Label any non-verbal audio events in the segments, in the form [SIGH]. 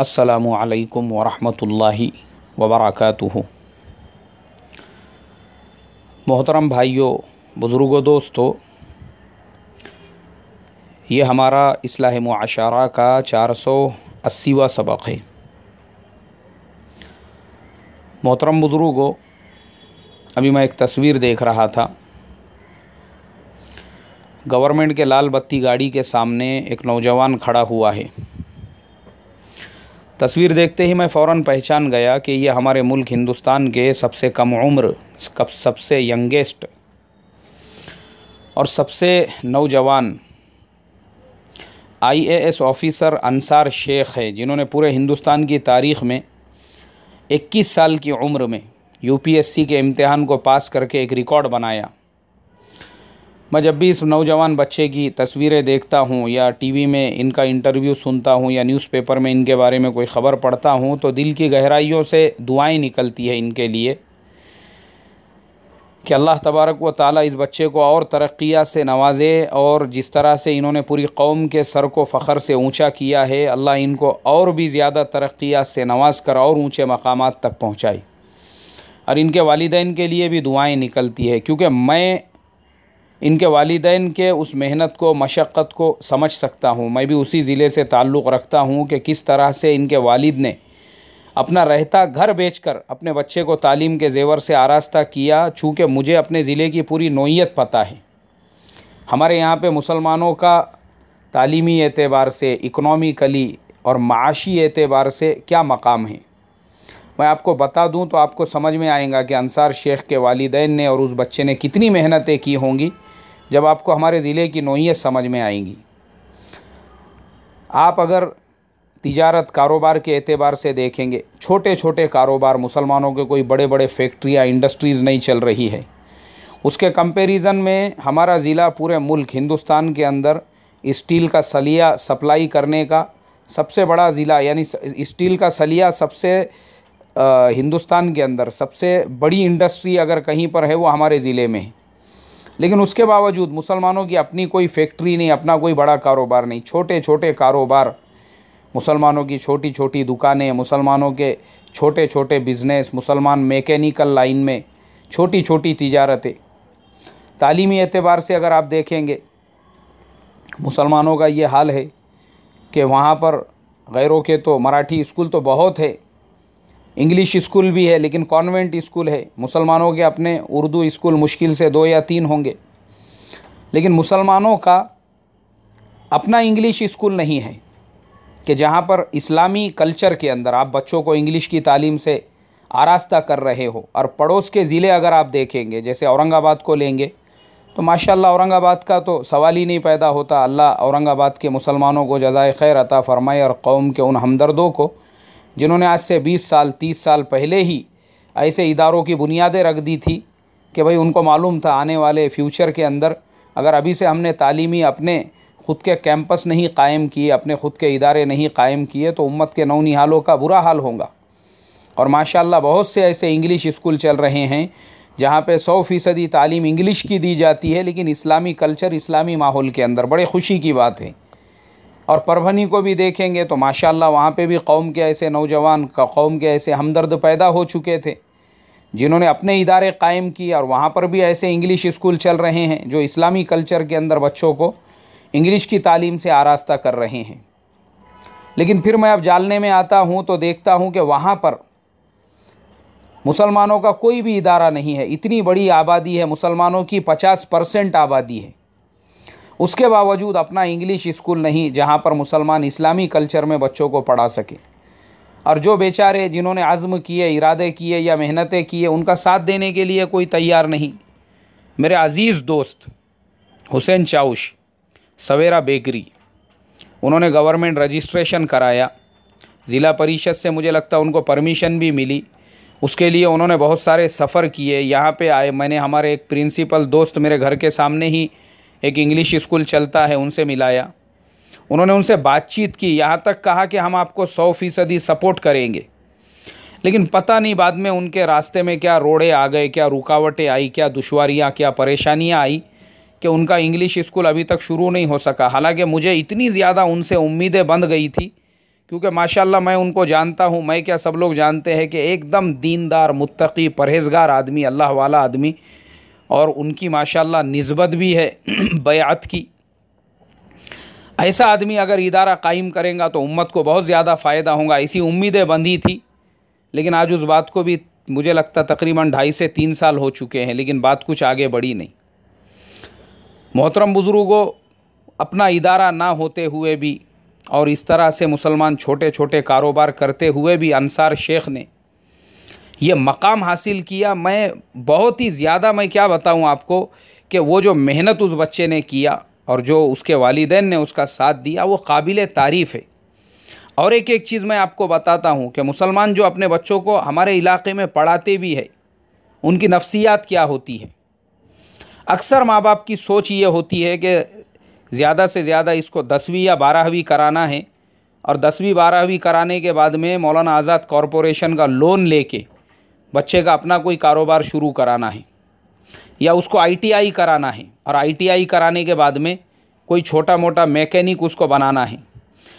असलकम वरहि वबरक मोहतरम भाइयों बुज़ुर्गों दोस्तों ये हमारा असलाह माशारा का चार सौ अस्सीवा सबक है मोहतरम बुज़ुर्गो अभी मैं एक तस्वीर देख रहा था गवर्नमेंट के लाल बत्ती गाड़ी के सामने एक नौजवान खड़ा हुआ है तस्वीर देखते ही मैं फ़ौर पहचान गया कि ये हमारे मुल्क हिंदुस्तान के सबसे कम उम्र सबसे यंगेस्ट और सबसे नौजवान आईएएस ऑफ़िसर अंसार शेख है जिन्होंने पूरे हिंदुस्तान की तारीख़ में 21 साल की उम्र में यूपीएससी के इम्तहान को पास करके एक रिकॉर्ड बनाया मैं जब भी इस नौजवान बच्चे की तस्वीरें देखता हूँ या टीवी में इनका इंटरव्यू सुनता हूँ या न्यूज़पेपर में इनके बारे में कोई ख़बर पढ़ता हूँ तो दिल की गहराइयों से दुआएं निकलती है इनके लिए कि अल्लाह तबारक व ताली इस बच्चे को और तरक्या से नवाजे और जिस तरह से इन्होंने पूरी कौम के सर को फ़ख्र से ऊँचा किया है अल्लाह इनको और भी ज़्यादा तरक्या से नवाज कर और ऊँचे मकाम तक पहुँचाई और इनके वालदेन के लिए भी दुआएँ निकलती है क्योंकि मैं इनके वालदेन के उस मेहनत को मशक्क़त को समझ सकता हूँ मैं भी उसी ज़िले से ताल्लुक़ रखता हूँ कि किस तरह से इनके वालिद ने अपना रहता घर बेचकर अपने बच्चे को तालीम के जेवर से आरास्ता किया चूँकि मुझे अपने ज़िले की पूरी नोयत पता है हमारे यहाँ पे मुसलमानों का तालीमी एतबार से इकनॉमिकली और माशी एतबार से क्या मकाम है मैं आपको बता दूं तो आपको समझ में आएगा कि अंसार शेख के वालदेन ने और उस बच्चे ने कितनी मेहनतें की होंगी जब आपको हमारे ज़िले की नोयत समझ में आएंगी आप अगर तिजारत कारोबार के एतबार से देखेंगे छोटे छोटे कारोबार मुसलमानों के कोई बड़े बड़े फैक्ट्रियाँ इंडस्ट्रीज़ नहीं चल रही है उसके कंपैरिज़न में हमारा ज़िला पूरे मुल्क हिंदुस्तान के अंदर स्टील का सलिया सप्लाई करने का सबसे बड़ा ज़िला यानी स्टील का सलिया सबसे आ, हिंदुस्तान के अंदर सबसे बड़ी इंडस्ट्री अगर कहीं पर है वो हमारे ज़िले में है लेकिन उसके बावजूद मुसलमानों की अपनी कोई फैक्ट्री नहीं अपना कोई बड़ा कारोबार नहीं छोटे छोटे कारोबार मुसलमानों की छोटी छोटी दुकानें मुसलमानों के छोटे छोटे बिज़नेस मुसलमान मैकेनिकल लाइन में छोटी छोटी तजारतें तालीमी एतबार से अगर आप देखेंगे मुसलमानों का ये हाल है कि वहाँ पर गैरों के तो मराठी स्कूल तो बहुत है इंग्लिश स्कूल भी है लेकिन कॉन्वेंट स्कूल है मुसलमानों के अपने उर्दू स्कूल मुश्किल से दो या तीन होंगे लेकिन मुसलमानों का अपना इंग्लिश स्कूल नहीं है कि जहाँ पर इस्लामी कल्चर के अंदर आप बच्चों को इंग्लिश की तालीम से आरास्ता कर रहे हो और पड़ोस के ज़िले अगर आप देखेंगे जैसे औरंगाबाद को लेंगे तो माशाल्लाह औरंगाबाद का तो सवाल ही नहीं पैदा होता अल्लाह औरंगाबाद के मुसलमानों को जजाय खैर अता फ़रमाए और कौम के उन हमदर्दों को जिन्होंने आज से 20 साल 30 साल पहले ही ऐसे इदारों की बुनियादें रख दी थी कि भाई उनको मालूम था आने वाले फ्यूचर के अंदर अगर अभी से हमने तालीमी अपने ख़ुद के कैंपस नहीं कायम किए अपने ख़ुद के इदारे नहीं कायम किए तो उम्मत के नौनिहालों का बुरा हाल होगा और माशाल्लाह बहुत से ऐसे इंग्लिश स्कूल चल रहे हैं जहाँ पे सौ फ़ीसदी तालीम इंग्लिश की दी जाती है लेकिन इस्लामी कल्चर इस्लामी माहौल के अंदर बड़े खुशी की बात है और परभनी को भी देखेंगे तो माशाल्लाह वहाँ पे भी कौम के ऐसे नौजवान कौम के ऐसे हमदर्द पैदा हो चुके थे जिन्होंने अपने इदारे कायम किए और वहाँ पर भी ऐसे इंग्लिश स्कूल चल रहे हैं जो इस्लामी कल्चर के अंदर बच्चों को इंग्लिश की तालीम से आरास्ता कर रहे हैं लेकिन फिर मैं अब जालने में आता हूँ तो देखता हूँ कि वहाँ पर मुसलमानों का कोई भी इदारा नहीं है इतनी बड़ी आबादी है मुसलमानों की पचास परसेंट आबादी है उसके बावजूद अपना इंग्लिश स्कूल नहीं जहाँ पर मुसलमान इस्लामी कल्चर में बच्चों को पढ़ा सके और जो बेचारे जिन्होंने आज़म किए इरादे किए या मेहनतें किए उनका साथ देने के लिए कोई तैयार नहीं मेरे अज़ीज़ दोस्त हुसैन चाउश सवेरा बेकरी उन्होंने गवर्नमेंट रजिस्ट्रेशन कराया ज़िला परिषद से मुझे लगता उनको परमिशन भी मिली उसके लिए उन्होंने बहुत सारे सफ़र किए यहाँ पे आए मैंने हमारे एक प्रिंसिपल दोस्त मेरे घर के सामने ही एक इंग्लिश स्कूल चलता है उनसे मिलाया उन्होंने उनसे बातचीत की यहाँ तक कहा कि हम आपको सौ फीसदी सपोर्ट करेंगे लेकिन पता नहीं बाद में उनके रास्ते में क्या रोड़े आ गए क्या रुकावटें आई क्या दुशारियाँ क्या परेशानियाँ आई कि उनका इंग्लिश स्कूल अभी तक शुरू नहीं हो सका हालांकि मुझे इतनी ज़्यादा उनसे उम्मीदें बंद गई थी क्योंकि माशाल्लाह मैं उनको जानता हूँ मैं क्या सब लोग जानते हैं कि एकदम दीनदार मुत्तकी परहेजगार आदमी अल्लाह वाला आदमी और उनकी माशाल्लाह नस्बत भी है [CLEARS THROAT] बयात की ऐसा आदमी अगर इदारा कायम करेगा तो उम्मत को बहुत ज़्यादा फ़ायदा होगा इसी उम्मीदें बंधी थी लेकिन आज उस बात को भी मुझे लगता तकरीबन ढाई से तीन साल हो चुके हैं लेकिन बात कुछ आगे बढ़ी नहीं मोहतरम बुज़ुर्गों अपना इदारा ना होते हुए भी और इस तरह से मुसलमान छोटे छोटे कारोबार करते हुए भी अनसार शेख ने ये मकाम हासिल किया मैं बहुत ही ज़्यादा मैं क्या बताऊँ आपको कि वो जो मेहनत उस बच्चे ने किया और जो उसके वालदेन ने उसका साथ दिया वो काबिल तारीफ़ है और एक एक चीज़ मैं आपको बताता हूँ कि मुसलमान जो अपने बच्चों को हमारे इलाके में पढ़ाते भी है उनकी नफ्सियात क्या होती है अक्सर माँ बाप की सोच ये होती है कि ज़्यादा से ज़्यादा इसको दसवीं या बारहवीं कराना है और दसवीं बारहवीं कराने के बाद में मौलाना आज़ाद कॉरपोरेशन का लोन लेके बच्चे का अपना कोई कारोबार शुरू कराना है या उसको आईटीआई कराना है और आईटीआई कराने के बाद में कोई छोटा मोटा मैकेनिक उसको बनाना है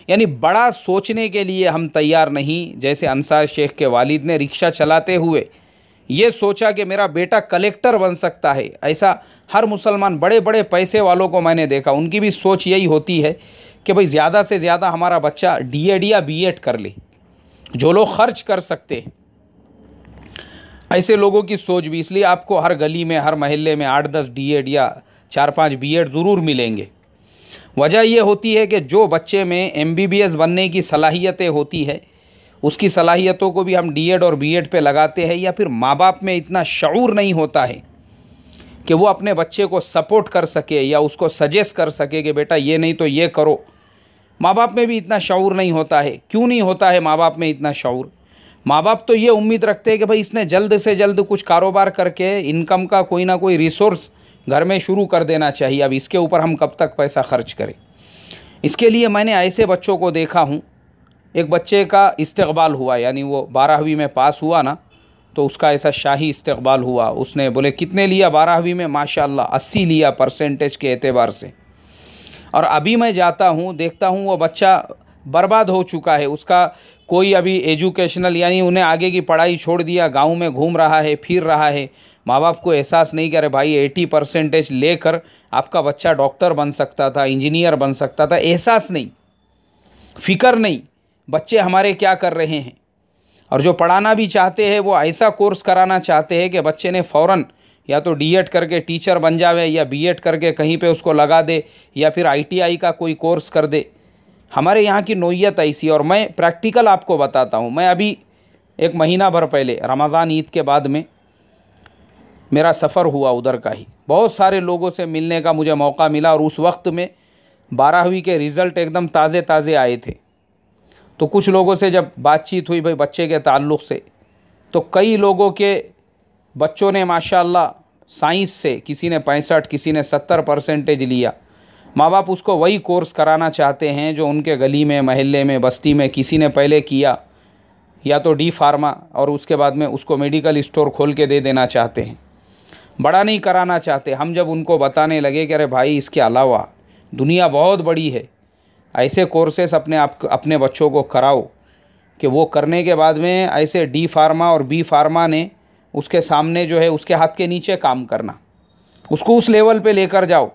यानी बड़ा सोचने के लिए हम तैयार नहीं जैसे अंसार शेख के वालिद ने रिक्शा चलाते हुए ये सोचा कि मेरा बेटा कलेक्टर बन सकता है ऐसा हर मुसलमान बड़े बड़े पैसे वालों को मैंने देखा उनकी भी सोच यही होती है कि भाई ज़्यादा से ज़्यादा हमारा बच्चा डी एड या बी एड कर ले जो लोग खर्च कर सकते हैं ऐसे लोगों की सोच भी इसलिए आपको हर गली में हर महल्ले में आठ दस डी या चार पाँच बी ज़रूर मिलेंगे वजह यह होती है कि जो बच्चे में एम बनने की सलाहियतें होती है उसकी सलाहियतों को भी हम डीएड और बीएड पे लगाते हैं या फिर माँ बाप में इतना शूर नहीं होता है कि वो अपने बच्चे को सपोर्ट कर सके या उसको सजेस्ट कर सके कि बेटा ये नहीं तो ये करो माँ बाप में भी इतना शूर नहीं होता है क्यों नहीं होता है माँ बाप में इतना शूर माँ बाप तो ये उम्मीद रखते हैं कि भाई इसने जल्द से जल्द कुछ कारोबार करके इनकम का कोई ना कोई रिसोर्स घर में शुरू कर देना चाहिए अब इसके ऊपर हम कब तक पैसा खर्च करें इसके लिए मैंने ऐसे बच्चों को देखा हूँ एक बच्चे का इस्तबाल हुआ यानी वो बारहवीं में पास हुआ ना तो उसका ऐसा शाही इस्तबाल हुआ उसने बोले कितने लिया बारहवीं में माशा अस्सी लिया परसेंटेज के एतबार से और अभी मैं जाता हूँ देखता हूँ वो बच्चा बर्बाद हो चुका है उसका कोई अभी एजुकेशनल यानी उन्हें आगे की पढ़ाई छोड़ दिया गांव में घूम रहा है फिर रहा है माँ बाप को एहसास नहीं करे भाई एटी परसेंटेज लेकर आपका बच्चा डॉक्टर बन सकता था इंजीनियर बन सकता था एहसास नहीं फिकर नहीं बच्चे हमारे क्या कर रहे हैं और जो पढ़ाना भी चाहते हैं वो ऐसा कोर्स कराना चाहते हैं कि बच्चे ने फ़ौर या तो डी करके टीचर बन जावे या बी करके कहीं पे उसको लगा दे या फिर आईटीआई का कोई कोर्स कर दे हमारे यहाँ की नोयत ऐसी और मैं प्रैक्टिकल आपको बताता हूँ मैं अभी एक महीना भर पहले रमज़ान ईद के बाद में मेरा सफ़र हुआ उधर का ही बहुत सारे लोगों से मिलने का मुझे मौका मिला और उस वक्त में बारहवीं के रिज़ल्ट एकदम ताज़े ताज़े आए थे तो कुछ लोगों से जब बातचीत हुई भाई बच्चे के ताल्लुक़ से तो कई लोगों के बच्चों ने माशाल्लाह साइंस से किसी ने पैंसठ किसी ने सत्तर परसेंटेज लिया माँ बाप उसको वही कोर्स कराना चाहते हैं जो उनके गली में महल्ले में बस्ती में किसी ने पहले किया या तो डी फार्मा और उसके बाद में उसको मेडिकल स्टोर खोल के दे देना चाहते हैं बड़ा नहीं कराना चाहते हम जब उनको बताने लगे कि अरे भाई इसके अलावा दुनिया बहुत बड़ी है ऐसे कोर्सेस अपने आप अपने बच्चों को कराओ कि वो करने के बाद में ऐसे डी फार्मा और बी फार्मा ने उसके सामने जो है उसके हाथ के नीचे काम करना उसको उस लेवल पे लेकर जाओ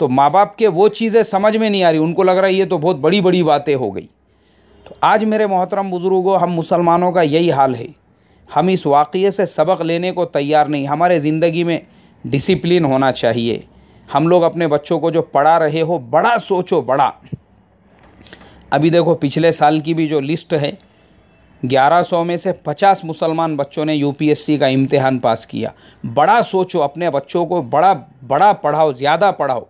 तो माँ बाप के वो चीज़ें समझ में नहीं आ रही उनको लग रहा है ये तो बहुत बड़ी बड़ी बातें हो गई तो आज मेरे मोहतरम बुज़ुर्गों हम मुसलमानों का यही हाल है हम इस वाक़े से सबक लेने को तैयार नहीं हमारे ज़िंदगी में डिसिप्लिन होना चाहिए हम लोग अपने बच्चों को जो पढ़ा रहे हो बड़ा सोचो बड़ा अभी देखो पिछले साल की भी जो लिस्ट है 1100 में से 50 मुसलमान बच्चों ने यूपीएससी का इम्तहान पास किया बड़ा सोचो अपने बच्चों को बड़ा बड़ा पढ़ाओ ज़्यादा पढ़ाओ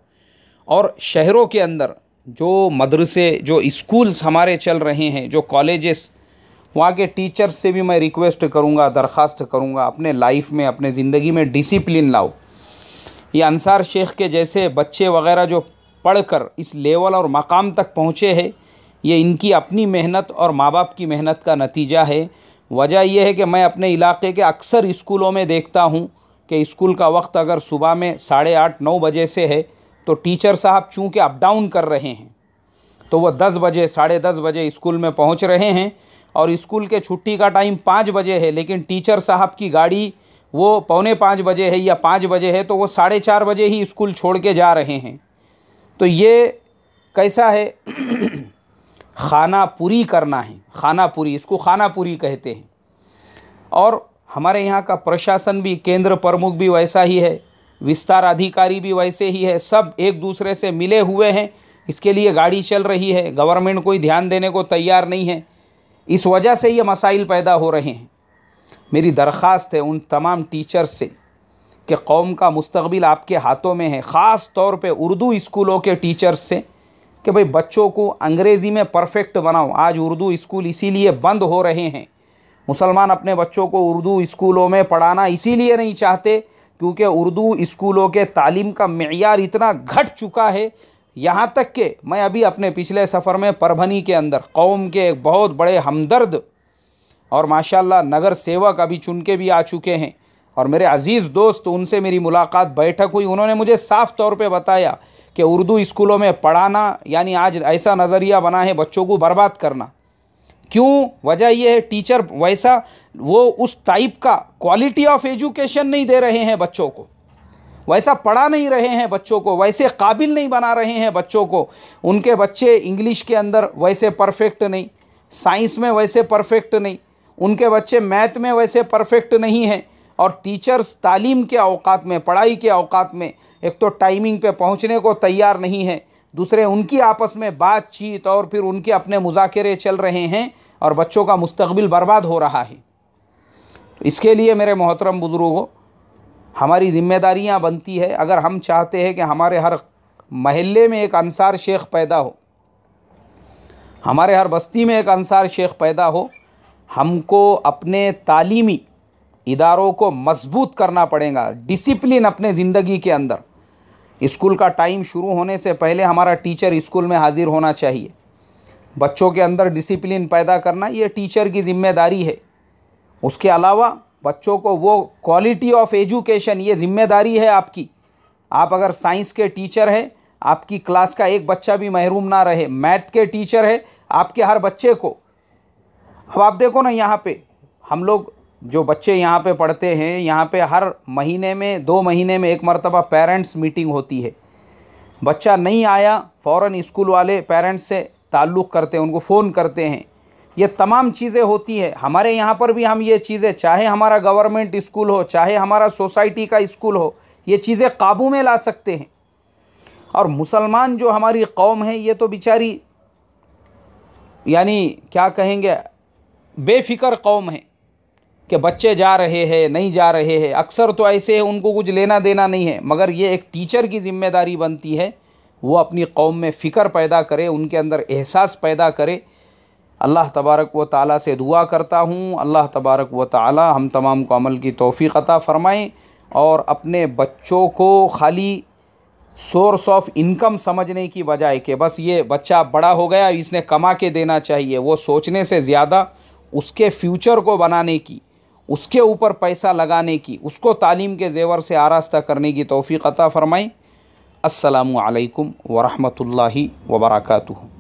और शहरों के अंदर जो मदरसे जो स्कूल्स हमारे चल रहे हैं जो कॉलेजेस वहाँ के टीचर्स से भी मैं रिक्वेस्ट करूँगा दरख्वास्त करूँगा अपने लाइफ में अपने ज़िंदगी में डिसिप्लिन लाओ ये अनसार शेख के जैसे बच्चे वगैरह जो पढ़कर इस लेवल और मकाम तक पहुँचे हैं ये इनकी अपनी मेहनत और माँ बाप की मेहनत का नतीजा है वजह यह है कि मैं अपने इलाके के अक्सर स्कूलों में देखता हूँ कि स्कूल का वक्त अगर सुबह में साढ़े आठ नौ बजे से है तो टीचर साहब चूँकि अप डाउन कर रहे हैं तो वह दस बजे साढ़े दस बजे स्कूल में पहुँच रहे हैं और स्कूल के छुट्टी का टाइम पाँच बजे है लेकिन टीचर साहब की गाड़ी वो पौने पाँच बजे है या पाँच बजे है तो वो साढ़े चार बजे ही स्कूल छोड़ के जा रहे हैं तो ये कैसा है [CLEARS THROAT] खाना पूरी करना है खाना पूरी इसको खाना पूरी कहते हैं और हमारे यहाँ का प्रशासन भी केंद्र प्रमुख भी वैसा ही है विस्तार अधिकारी भी वैसे ही है सब एक दूसरे से मिले हुए हैं इसके लिए गाड़ी चल रही है गवर्नमेंट कोई ध्यान देने को तैयार नहीं है इस वजह से ये मसाइल पैदा हो रहे हैं मेरी दरख्वास्त है उन तमाम टीचर्स से कि कौम का मुस्तबिल आपके हाथों में है ख़ास तौर पे उर्दू स्कूलों के टीचर्स से कि भाई बच्चों को अंग्रेज़ी में परफेक्ट बनाओ आज उर्दू स्कूल इसीलिए बंद हो रहे हैं मुसलमान अपने बच्चों को उर्दू स्कूलों में पढ़ाना इसीलिए नहीं चाहते क्योंकि उर्दू स्कूलों के तालीम का मैार इतना घट चुका है यहाँ तक कि मैं अभी अपने पिछले सफ़र में परभनी के अंदर कौम के एक बहुत बड़े हमदर्द और माशाल्लाह नगर सेवक अभी चुन के भी आ चुके हैं और मेरे अज़ीज़ दोस्त उनसे मेरी मुलाकात बैठक हुई उन्होंने मुझे साफ़ तौर पे बताया कि उर्दू स्कूलों में पढ़ाना यानी आज ऐसा नज़रिया बना है बच्चों को बर्बाद करना क्यों वजह यह है टीचर वैसा वो उस टाइप का क्वालिटी ऑफ एजुकेशन नहीं दे रहे हैं बच्चों को वैसा पढ़ा नहीं रहे हैं बच्चों को वैसे काबिल नहीं बना रहे हैं बच्चों को उनके बच्चे इंग्लिश के अंदर वैसे परफेक्ट नहीं साइंस में वैसे परफेक्ट नहीं उनके बच्चे मैथ में वैसे परफेक्ट नहीं हैं और टीचर्स तालीम के अवकात में पढ़ाई के अवकात में एक तो टाइमिंग पे पहुंचने को तैयार नहीं है दूसरे उनकी आपस में बातचीत और फिर उनके अपने मुजाकरे चल रहे हैं और बच्चों का मुस्तबिल बर्बाद हो रहा है तो इसके लिए मेरे मोहतरम बुज़ुर्गों हमारी ज़िम्मेदारियाँ बनती है अगर हम चाहते हैं कि हमारे हर महल्ले में एक अंसार शेख पैदा हो हमारे हर बस्ती में एक अंसार शेख पैदा हो हमको अपने तालीमी इदारों को मजबूत करना पड़ेगा डिसिप्लिन अपने ज़िंदगी के अंदर स्कूल का टाइम शुरू होने से पहले हमारा टीचर स्कूल में हाज़िर होना चाहिए बच्चों के अंदर डिसिप्लिन पैदा करना ये टीचर की ज़िम्मेदारी है उसके अलावा बच्चों को वो क्वालिटी ऑफ एजुकेशन ये ज़िम्मेदारी है आपकी आप अगर साइंस के टीचर हैं आपकी क्लास का एक बच्चा भी महरूम ना रहे मैथ के टीचर है आपके हर बच्चे को अब आप देखो ना यहाँ पे हम लोग जो बच्चे यहाँ पे पढ़ते हैं यहाँ पे हर महीने में दो महीने में एक मरतबा पेरेंट्स मीटिंग होती है बच्चा नहीं आया फ़ौर स्कूल वाले पेरेंट्स से ताल्लुक़ करते हैं उनको फ़ोन करते हैं ये तमाम चीज़ें होती है हमारे यहाँ पर भी हम ये चीज़ें चाहे हमारा गवर्नमेंट स्कूल हो चाहे हमारा सोसाइटी का स्कूल हो ये चीज़ें काबू में ला सकते हैं और मुसलमान जो हमारी कौम है ये तो बेचारी यानी क्या कहेंगे बेफिक्र कौम है कि बच्चे जा रहे हैं नहीं जा रहे हैं अक्सर तो ऐसे है उनको कुछ लेना देना नहीं है मगर ये एक टीचर की ज़िम्मेदारी बनती है वो अपनी कौम में फ़िक्र पैदा करे उनके अंदर एहसास पैदा करे अल्लाह तबारक व ताली से दुआ करता हूँ अल्लाह तबारक व ताली हम तमाम को अमल की तोफ़ी अता फ़रमाएँ और अपने बच्चों को खाली सोर्स ऑफ इनकम समझने की बजाय के बस ये बच्चा बड़ा हो गया इसने कमा के देना चाहिए वो सोचने से ज़्यादा उसके फ्यूचर को बनाने की उसके ऊपर पैसा लगाने की उसको तालीम के जेवर से आरास्ता करने की तोफ़ी अता फ़रमाएँ असलकम वरहमल वर्का